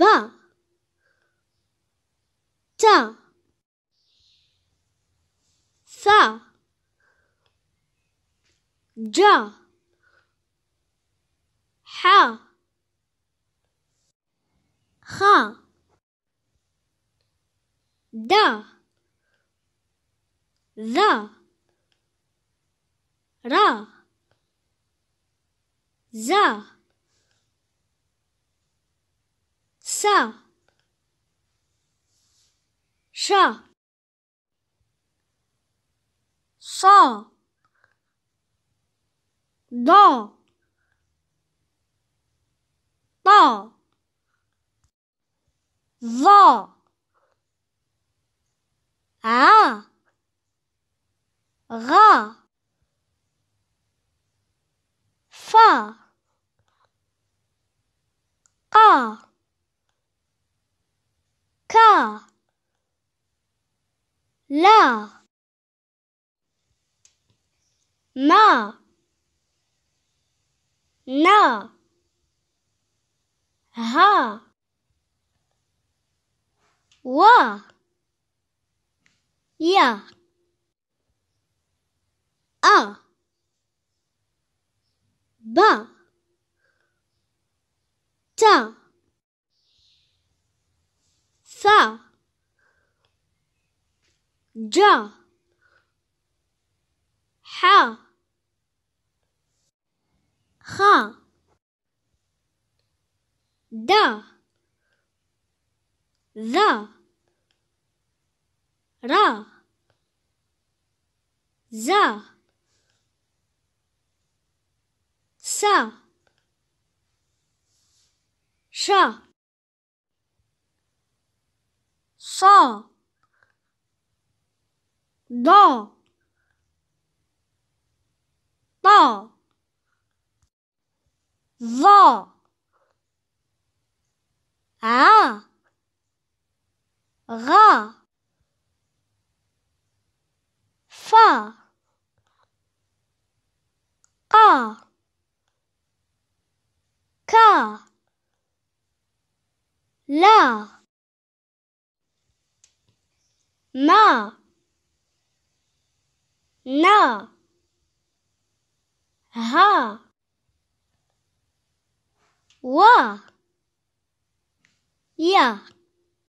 با تا ثا جا حا خا دا ذا را زا chat chat sans do dans vent ah rat fa ah la la na na ha wa ya a ba ta ثا جا حا خا دا ذا را زا سا شا so, da da va a ra fa ka ka la na na ha wa ya